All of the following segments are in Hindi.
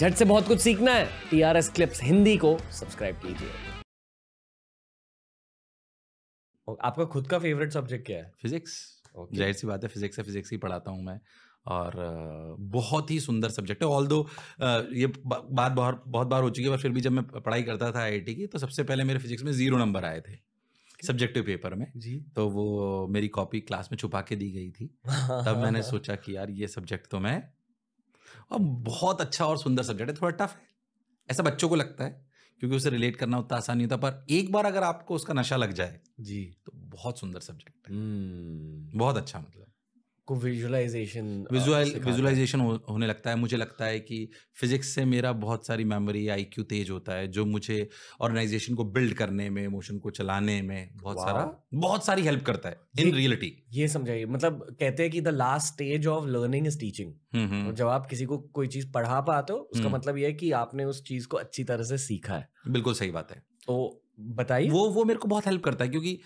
झट से बहुत कुछ सीखना है T R S clips Hindi को सब्सक्राइब कीजिए आपका खुद का फेवरेट सब्जेक्ट क्या है फिजिक्स okay. जाहिर सी बात है फिजिक्स है फिजिक्स ही पढ़ाता हूँ मैं और बहुत ही सुंदर सब्जेक्ट है ऑल दो ये बात बहुत बहुत बार हो चुकी है पर फिर भी जब मैं पढ़ाई करता था आई की तो सबसे पहले मेरे फिजिक्स में ज़ीरो नंबर आए थे सब्जेक्टिव पेपर में जी तो वो मेरी कॉपी क्लास में छुपा के दी गई थी तब मैंने सोचा कि यार ये सब्जेक्ट तो मैं और बहुत अच्छा और सुंदर सब्जेक्ट है थोड़ा टफ है ऐसा बच्चों को लगता है क्योंकि उसे रिलेट करना उतना आसान नहीं होता पर एक बार अगर आपको उसका नशा लग जाए जी तो बहुत सुंदर सब्जेक्ट है हम्म। बहुत अच्छा मतलब आपको विजुअलाइजेशन विजुअल विजुअलाइजेशन होने लगता है मुझे लगता है कि फिजिक्स से मेरा बहुत सारी मेमोरी आईक्यू तेज होता है जो मुझे ऑर्गेनाइजेशन को बिल्ड करने में इमोशन को चलाने में बहुत सारा बहुत सारी हेल्प करता है इन रियलिटी ये समझाइए मतलब कहते हैं कि the last stage of learning is teaching जब आप किसी को कोई चीज पढ़ा पाते हो उसका हम्म। मतलब यह है कि आपने उस चीज को अच्छी तरह से सीखा है बिल्कुल सही बात है तो बताइए वो वो मेरे को बहुत हेल्प करता है क्योंकि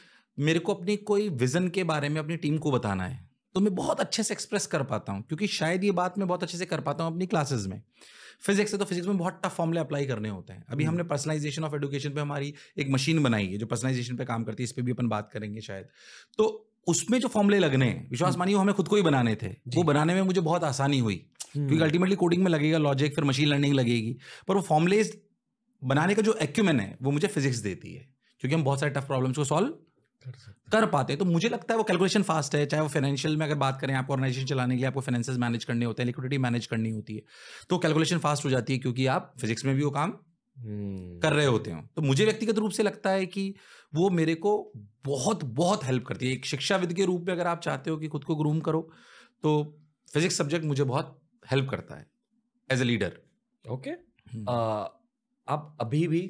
मेरे को अपनी कोई विजन के बारे में अपनी टीम को बताना है तो मैं बहुत अच्छे से एक्सप्रेस कर पाता हूँ क्योंकि शायद ये बात मैं बहुत अच्छे से कर पाता हूँ अपनी क्लासेज में फिजिक्स से तो फिजिक्स में बहुत टफ फॉर्मले अप्लाई करने होते हैं अभी हम्म। हमने पर्सनलाइजेशन ऑफ एडुकेशन पे हमारी एक मशीन बनाई है जो पर्सनलाइजेशन पे काम करती है इस पर भी अपन बात करेंगे शायद तो उसमें जो फॉर्मले लगने हैं विश्वास हम्म। मानिए हमें खुद को ही बनाने थे वो बनाने में मुझे बहुत आसानी हुई हम्म। क्योंकि अल्टीमेटली कोडिंग में लगेगा लॉजिक फिर मशीन लर्निंग लगेगी पर वो फॉर्मलेज बनाने का जो एक्यूमेन है वो मुझे फिजिक्स देती है क्योंकि हम बहुत सारे टफ प्रॉब्लम्स को सॉल्व कर कर पाते तो मुझे लगता है वो कैलकुलेशन फास्ट है चाहे वो फाइनेंशियल में अगर बात करें आपको ऑर्गेनाइजेशन चलाने के लिए आपको फाइनेंसेस मैनेज करने होते हैं लिक्विडिटी मैनेज करनी होती है तो कैलकुलेशन फास्ट हो जाती है क्योंकि आप फिजिक्स में भी वो काम हम्म। कर रहे होते हो तो मुझे व्यक्तिगत रूप से लगता है कि वो मेरे को बहुत बहुत हेल्प करती है एक शिक्षाविद के रूप में अगर आप चाहते हो कि खुद को ग्रूम करो तो फिजिक्स सब्जेक्ट मुझे बहुत हेल्प करता है एज ए लीडर ओके आप अभी भी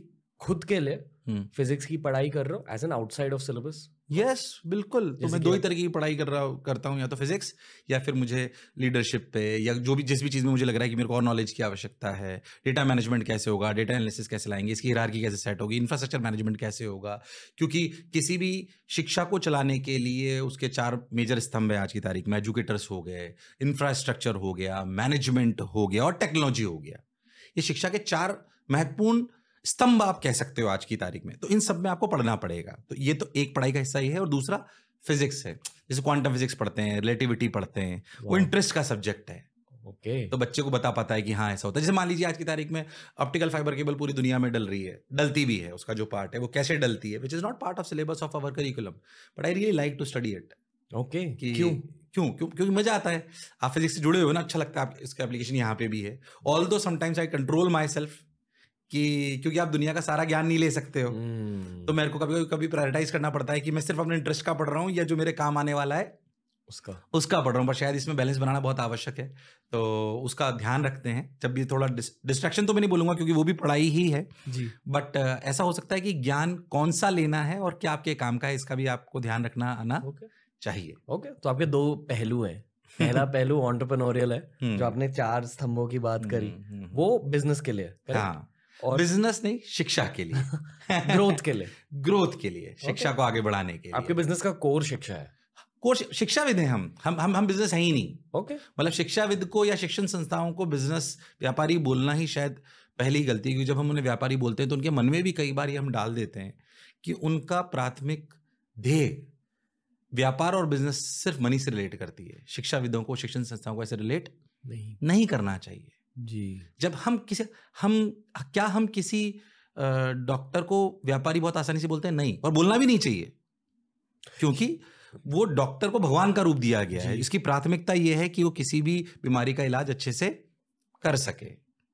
खुद के लिए हम्म। फिजिक्स की पढ़ाई कर रहे हो as an outside of syllabus yes बिल्कुल तो मैं दो ही तरह की पढ़ाई कर रहा करता हूँ या तो फिजिक्स या फिर मुझे लीडरशिप पे या जो भी जिस भी चीज़ में मुझे लग रहा है कि मेरे को और नॉलेज की आवश्यकता है डेटा मैनेजमेंट कैसे होगा डेटा एनालिसिस कैसे लाएंगे इसकी हिरार कैसे सेट होगी इंफ्रास्ट्रक्चर मैनेजमेंट कैसे होगा क्योंकि किसी भी शिक्षा को चलाने के लिए उसके चार मेजर स्तंभ है आज की तारीख में एजुकेटर्स हो गए इंफ्रास्ट्रक्चर हो गया मैनेजमेंट हो गया और टेक्नोलॉजी हो गया ये शिक्षा के चार महत्वपूर्ण स्तंभ आप कह सकते हो आज की तारीख में तो इन सब में आपको पढ़ना पड़ेगा तो ये तो एक पढ़ाई का हिस्सा ही है और दूसरा फिजिक्स है जैसे क्वांटम फिजिक्स पढ़ते हैं रिलेटिविटी पढ़ते हैं वो इंटरेस्ट का सब्जेक्ट है ओके okay. तो बच्चे को बता पाता है कि हाँ ऐसा होता है जैसे मान लीजिए आज की तारीख में ऑप्टिकल फाइबर केबल पूरी दुनिया में डल रही है डलती भी है उसका जो पार्ट है वो कैसे डलती है which is not part of syllabus of our curriculum but I really like to study it okay क्यों क्यों क्यों क्योंकि मजा आता है आप फिजिक्स से जुड़े हुए ना अच्छा लगता है इसका एप्लीकेशन यहाँ पे भी है although sometimes I control myself कि क्योंकि आप दुनिया का सारा ज्ञान नहीं ले सकते हो हम्म। तो मेरे को कभी कभी प्रायोरिटाइज करना पड़ता है कि मैं सिर्फ अपने इंटरेस्ट का पढ़ रहा हूँ या जो मेरे काम आने वाला है उसका उसका पढ़ रहा हूँ पर शायद इसमें बैलेंस बनाना बहुत आवश्यक है तो उसका ध्यान रखते हैं जब भी थोड़ा डिस्ट्रैक्शन तो मैं नहीं बोलूंगा क्योंकि वो भी पढ़ाई ही है जी बट ऐसा हो सकता है कि ज्ञान कौन सा लेना है और क्या आपके काम का है इसका भी आपको ध्यान रखना आना चाहिए ओके तो आपके दो पहलू हैं पहला पहलू ऑन्टरप्रनोरियल है जो हम्म। आपने चार स्तंभों की बात करी हम्म, वो बिजनेस के लिए हाँ और बिजनेस नहीं शिक्षा के लिए ग्रोथ के लिए ग्रोथ के लिए शिक्षा okay. को आगे बढ़ाने के लिए आपके बिजनेस का कोर शिक्षा है कोर शिक्षाविद हैं हम हम हम हम बिजनेस है ही नहीं ओके okay. मतलब शिक्षाविद को या शिक्षण संस्थाओं को बिजनेस व्यापारी बोलना ही शायद पहली गलती है क्योंकि जब हम उन्हें व्यापारी बोलते हैं तो उनके मन में भी कई बार ये हम डाल देते हैं कि उनका प्राथमिक ध्येय व्यापार और बिजनेस सिर्फ मनी से रिलेट करती है शिक्षाविदों को शिक्षण संस्थाओं को ऐसे रिलेट नहीं नहीं करना चाहिए जी जब हम किसी हम क्या हम किसी डॉक्टर को व्यापारी बहुत आसानी से बोलते हैं नहीं और बोलना भी नहीं चाहिए क्योंकि वो डॉक्टर को भगवान का रूप दिया गया है इसकी प्राथमिकता यह है कि वो किसी भी बीमारी का इलाज अच्छे से कर सके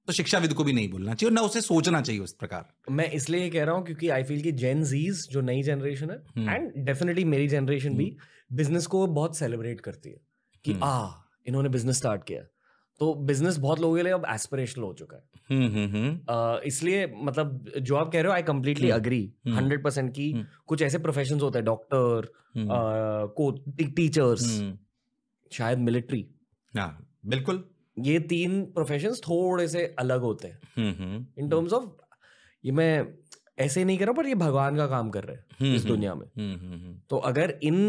तो शिक्षाविद को भी नहीं बोलना चाहिए और ना उसे सोचना चाहिए उस प्रकार मैं इसलिए कह रहा हूँ क्योंकि आई फील की जेन जीज जो नई जनरेशन है एंड हम्म। डेफिनेटली मेरी जनरेशन भी बिजनेस हम्म। को बहुत सेलिब्रेट करती है कि हम्म। आ इन्होंने बिजनेस स्टार्ट किया तो बिजनेस बहुत लोगों के लिए अब एस्पिरेशनल हो चुका है हम्म, हम्म, हम्म। इसलिए मतलब जो आप कह रहे हो I completely agree hundred percent की कुछ ऐसे प्रोफेशन होते हैं डॉक्टर टीचर्स शायद मिलिट्री हाँ, बिल्कुल ये तीन प्रोफेशन थोड़े से अलग होते हैं इन टर्म्स ऑफ ये मैं ऐसे नहीं कर रहा पर ये भगवान का काम कर रहे हैं इस दुनिया में तो अगर इन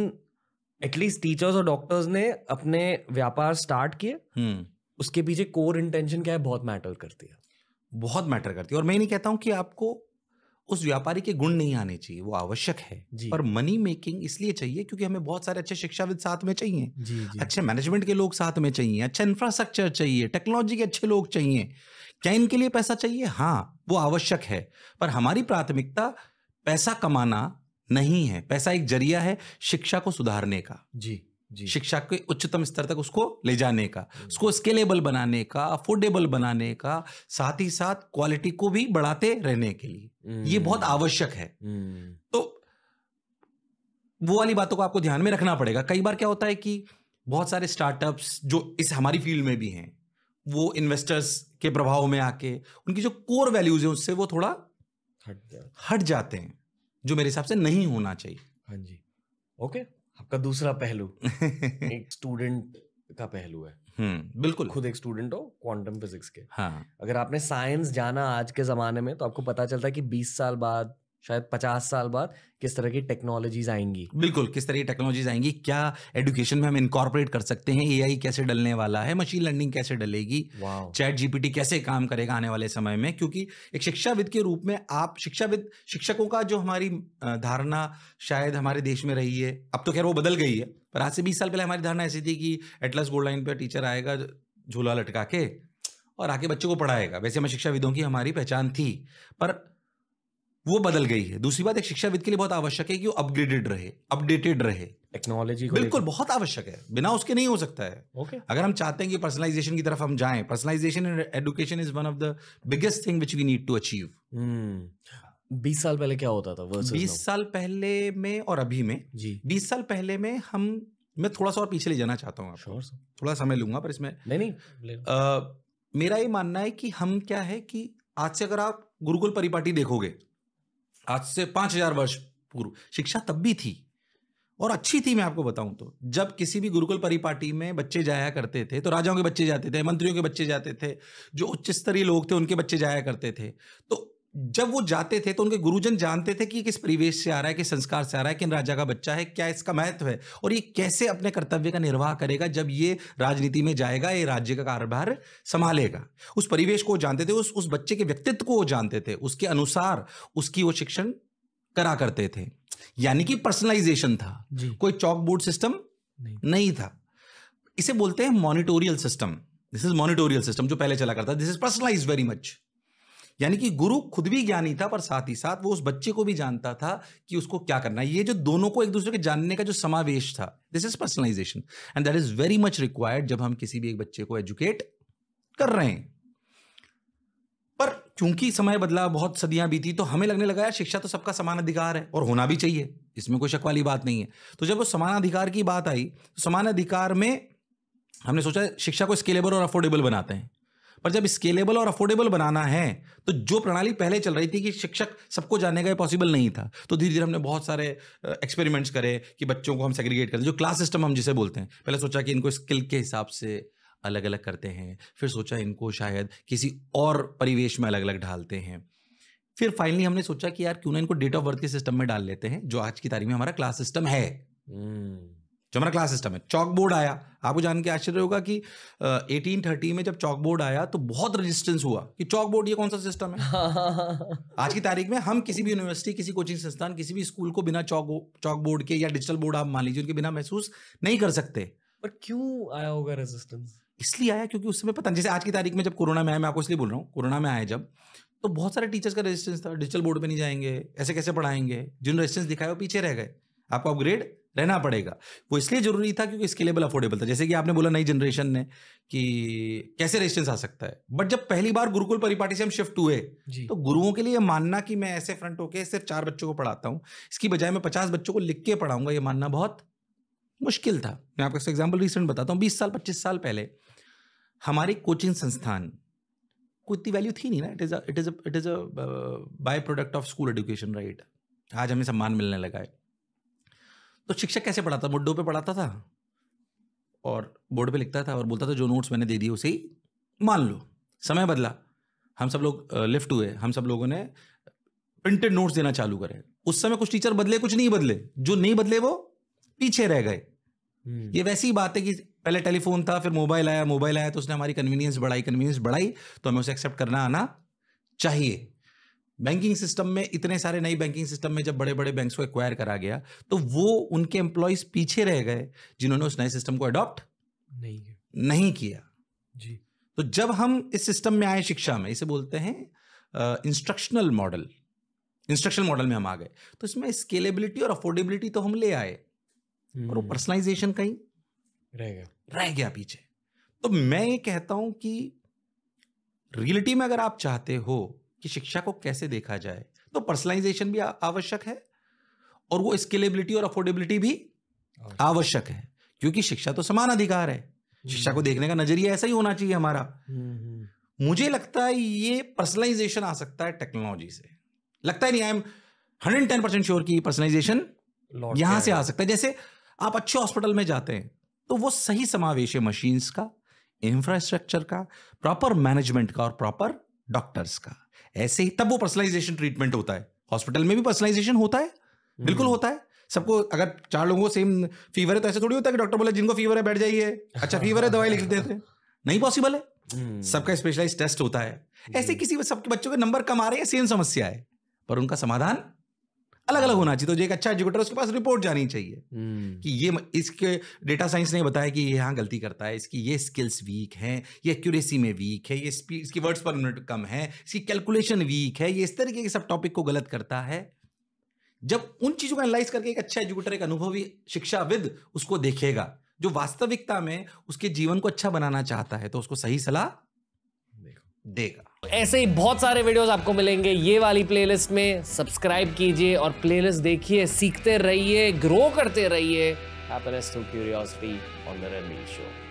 एटलीस्ट टीचर्स और डॉक्टर्स ने अपने व्यापार स्टार्ट किए उसके पीछे कोर इंटेंशन क्या है बहुत मैटर करती है बहुत मैटर करती है और मैं नहीं कहता हूं कि आपको उस व्यापारी के गुण नहीं आने चाहिए वो आवश्यक है पर मनी मेकिंग इसलिए चाहिए क्योंकि हमें बहुत सारे अच्छे शिक्षाविद साथ में चाहिए जी, जी. अच्छे मैनेजमेंट के लोग साथ में चाहिए अच्छा इंफ्रास्ट्रक्चर चाहिए टेक्नोलॉजी के अच्छे लोग चाहिए क्या इनके लिए पैसा चाहिए हाँ वो आवश्यक है पर हमारी प्राथमिकता पैसा कमाना नहीं है पैसा एक जरिया है शिक्षा को सुधारने का जी शिक्षा के उच्चतम स्तर तक उसको ले जाने का उसको स्केलेबल बनाने का अफोर्डेबल बनाने का साथ ही साथ क्वालिटी को भी बढ़ाते रहने के लिए ये हम्म। बहुत आवश्यक है हम्म। तो वो वाली बातों को आपको ध्यान में रखना पड़ेगा कई बार क्या होता है कि बहुत सारे स्टार्टअप्स जो इस हमारी फील्ड में भी हैं वो इन्वेस्टर्स के प्रभाव में आके उनकी जो कोर वैल्यूज है उससे वो थोड़ा हट जाते हैं जो मेरे हिसाब से नहीं होना चाहिए हाँ जी ओके आपका दूसरा पहलू एक स्टूडेंट का पहलू है हम्म, बिल्कुल खुद एक स्टूडेंट हो क्वांटम फिजिक्स के हाँ. अगर आपने साइंस जाना आज के जमाने में तो आपको पता चलता है कि 20 साल बाद शायद पचास साल बाद किस तरह की टेक्नोलॉजीज आएंगी बिल्कुल किस तरह की टेक्नोलॉजीज आएंगी क्या एडुकेशन में हम इनकॉर्पोरेट कर सकते हैं एआई कैसे डलने वाला है मशीन लर्निंग कैसे डलेगी चैट जीपीटी कैसे काम करेगा आने वाले समय में क्योंकि एक शिक्षाविद के रूप में आप शिक्षाविद शिक्षकों का जो हमारी धारणा शायद हमारे देश में रही है अब तो खैर वो बदल गई है पर आज से बीस साल पहले हमारी धारणा ऐसी थी कि एटलस गोल्ड लाइन पर टीचर आएगा झूला लटका के और आके बच्चों को पढ़ाएगा वैसे हमें शिक्षाविदों की हमारी पहचान थी पर वो बदल गई है दूसरी बात एक शिक्षाविद के लिए बहुत आवश्यक है कि वो अपग्रेडेड रहे अपडेटेड रहे टेक्नोलॉजी बिल्कुल बहुत आवश्यक है बिना उसके नहीं हो सकता है ओके okay. अगर हम चाहते हैं कि पर्सनलाइजेशन की तरफ हम जाएं personalisation in education is one of the biggest thing which we need to achieve बीस साल पहले क्या होता था बीस साल पहले में और अभी में जी बीस साल पहले में हम मैं थोड़ा सा और पीछे ले जाना चाहता हूँ sure. थोड़ा समय लूंगा पर इसमें नहीं नहीं मेरा ये मानना है कि हम क्या है कि आज से अगर आप गुरुकुल परिपाटी देखोगे आज से पांच हजार वर्ष पूर्व शिक्षा तब भी थी और अच्छी थी मैं आपको बताऊं तो जब किसी भी गुरुकुल परिपाटी में बच्चे जाया करते थे तो राजाओं के बच्चे जाते थे मंत्रियों के बच्चे जाते थे जो उच्च स्तरीय लोग थे उनके बच्चे जाया करते थे तो जब वो जाते थे तो उनके गुरुजन जानते थे कि किस परिवेश से आ रहा है किस संस्कार से आ रहा है किन राजा का बच्चा है क्या इसका महत्व है और ये कैसे अपने कर्तव्य का निर्वाह करेगा जब ये राजनीति में जाएगा ये राज्य का कारोबार संभालेगा उस परिवेश को जानते थे उस उस बच्चे के व्यक्तित्व को वो जानते थे उसके अनुसार उसकी वो शिक्षण करा करते थे यानी कि पर्सनलाइजेशन था कोई चौक बोर्ड सिस्टम नहीं, नहीं था इसे बोलते हैं monitorial system this is monitorial system जो पहले चला करता this is personalise very much यानी कि गुरु खुद भी ज्ञानी था पर साथ ही साथ वो उस बच्चे को भी जानता था कि उसको क्या करना है ये जो दोनों को एक दूसरे के जानने का जो समावेश था this is personalisation and that is very much required जब हम किसी भी एक बच्चे को एजुकेट कर रहे हैं पर क्योंकि समय बदला बहुत सदियां बीती तो हमें लगने लगा शिक्षा तो सबका समान अधिकार है और होना भी चाहिए इसमें कोई शक वाली बात नहीं है तो जब वो समान अधिकार की बात आई तो समान अधिकार में हमने सोचा शिक्षा को स्केलेबल और अफोर्डेबल बनाते हैं पर जब स्केलेबल और अफोर्डेबल बनाना है तो जो प्रणाली पहले चल रही थी कि शिक्षक सबको जाने का पॉसिबल नहीं था तो धीरे धीरे हमने बहुत सारे एक्सपेरिमेंट्स करे कि बच्चों को हम सेग्रीगेट करें जो क्लास सिस्टम हम जिसे बोलते हैं पहले सोचा कि इनको स्किल के हिसाब से अलग अलग करते हैं फिर सोचा इनको शायद किसी और परिवेश में अलग अलग ढालते हैं फिर फाइनली हमने सोचा कि यार क्यों ना इनको डेट ऑफ बर्थ के सिस्टम में डाल लेते हैं जो आज की तारीख में हमारा क्लास सिस्टम है hmm. जो हमारा क्लास सिस्टम है चॉक बोर्ड आया आपको जान के आश्चर्य होगा कि एटीन थर्टी में जब चॉक बोर्ड आया तो बहुत रेजिस्टेंस हुआ कि चॉक बोर्ड ये कौन सा सिस्टम है आज की तारीख में हम किसी भी यूनिवर्सिटी किसी कोचिंग संस्थान किसी भी स्कूल को बिना चॉक चौक बोर्ड के या डिजिटल बोर्ड आप मान लीजिए उनके बिना महसूस नहीं कर सकते पर क्यों आया होगा रेजिस्टेंस इसलिए आया क्योंकि उस समय पता जैसे आज की तारीख में जब कोरोना में आया मैं आपको इसलिए बोल रहा हूँ कोरोना में आया जब तो बहुत सारे टीचर्स का रेजिस्टेंस था डिजिटल बोर्ड पर नहीं जाएंगे ऐसे कैसे पढ़ाएंगे जिन रेजिस्टेंस दिखाया वो पीछे रह गए आपको अपग्रेड रहना पड़ेगा वो इसलिए जरूरी था क्योंकि इसके अफोर्डेबल था जैसे कि आपने बोला नई जनरेशन ने कि कैसे रेजिस्टेंस आ सकता है बट जब पहली बार गुरुकुल परिपाटी से हम शिफ्ट हुए तो गुरुओं के लिए मानना कि मैं ऐसे फ्रंट होके सिर्फ चार बच्चों को पढ़ाता हूँ इसकी बजाय मैं पचास बच्चों को लिख के पढ़ाऊंगा ये मानना बहुत मुश्किल था मैं आपको एग्जाम्पल रिसेंट बताता हूँ बीस साल पच्चीस साल पहले हमारे कोचिंग संस्थान को इतनी वैल्यू थी नहीं ना it is it is it is a by product of school education right आज हमें सम्मान मिलने लगा है तो शिक्षक कैसे पढ़ाता मुड्डों पे पढ़ाता था और बोर्ड पे लिखता था और बोलता था जो नोट्स मैंने दे दिए उसे ही मान लो समय बदला हम सब लोग लिफ्ट हुए हम सब लोगों ने प्रिंटेड नोट्स देना चालू करे उस समय कुछ टीचर बदले कुछ नहीं बदले जो नहीं बदले वो पीछे रह गए हम्म। ये वैसी बात है कि पहले टेलीफोन था फिर मोबाइल आया मोबाइल आया तो उसने हमारी कन्वीनियंस बढ़ाई कन्वीनियंस बढ़ाई तो हमें उसे एक्सेप्ट करना आना चाहिए बैंकिंग सिस्टम में इतने सारे नई बैंकिंग सिस्टम में जब बड़े बड़े बैंक्स को एक्वायर करा गया तो वो उनके एम्प्लॉयज पीछे रह गए जिन्होंने उस नए सिस्टम को अडॉप्ट नहीं नहीं किया जी तो जब हम इस सिस्टम में आए शिक्षा में इसे बोलते हैं इंस्ट्रक्शनल मॉडल इंस्ट्रक्शनल मॉडल में हम आ गए तो इसमें स्केलेबिलिटी और अफोर्डेबिलिटी तो हम ले आए और वो पर्सनलाइजेशन हम्म। कहीं रह गया रह गया पीछे तो मैं ये कहता हूं कि रियलिटी में अगर आप चाहते हो कि शिक्षा को कैसे देखा जाए तो पर्सनलाइजेशन भी आवश्यक है और वो स्केलेबिलिटी और अफोर्डेबिलिटी भी आवश्यक है क्योंकि शिक्षा तो समान अधिकार है हम्म। शिक्षा को देखने का नजरिया ऐसा ही होना चाहिए हमारा हम्म, हम्म। मुझे लगता है ये पर्सनलाइजेशन आ सकता है टेक्नोलॉजी से लगता है नहीं I am hundred ten percent sure की पर्सनलाइजेशन यहां से आ सकता है जैसे आप अच्छे हॉस्पिटल में जाते हैं तो वो सही समावेश है मशीन्स का इंफ्रास्ट्रक्चर का प्रॉपर मैनेजमेंट का और प्रॉपर डॉक्टर्स का ऐसे ही तब वो पर्सनलाइजेशन ट्रीटमेंट होता है हॉस्पिटल में भी पर्सनलाइजेशन होता है बिल्कुल हम्म। होता है सबको अगर चार लोगों को सेम फीवर है तो ऐसे थोड़ी होता है कि डॉक्टर बोले जिनको फीवर है बैठ जाइए अच्छा फीवर है दवाई लिख देते हैं नहीं पॉसिबल है हम्म। सबका स्पेशलाइज टेस्ट होता है ऐसे हम्म। किसी सबके बच्चों के नंबर कम आ रहे हैं सेम समस्या है पर उनका समाधान अलग अलग होना चाहिए तो जो एक अच्छा एजुकेटर उसके पास रिपोर्ट जानी चाहिए हम्म। कि ये इसके डेटा साइंस ने बताया कि ये यहाँ गलती करता है इसकी ये स्किल्स वीक हैं ये एक्यूरेसी में वीक है ये स्पीड इसकी वर्ड्स पर मिनट कम है इसकी कैलकुलेशन वीक है ये इस तरीके के सब टॉपिक को गलत करता है जब उन चीज़ों को एनालाइज करके एक अच्छा एजुकेटर एक अनुभवी शिक्षाविद उसको देखेगा जो वास्तविकता में उसके जीवन को अच्छा बनाना चाहता है तो उसको सही सलाह देगा तो ऐसे ही बहुत सारे वीडियोस आपको मिलेंगे ये वाली प्लेलिस्ट में सब्सक्राइब कीजिए और प्लेलिस्ट देखिए सीखते रहिए ग्रो करते रहिए happiness through curiosity on the Ranveer show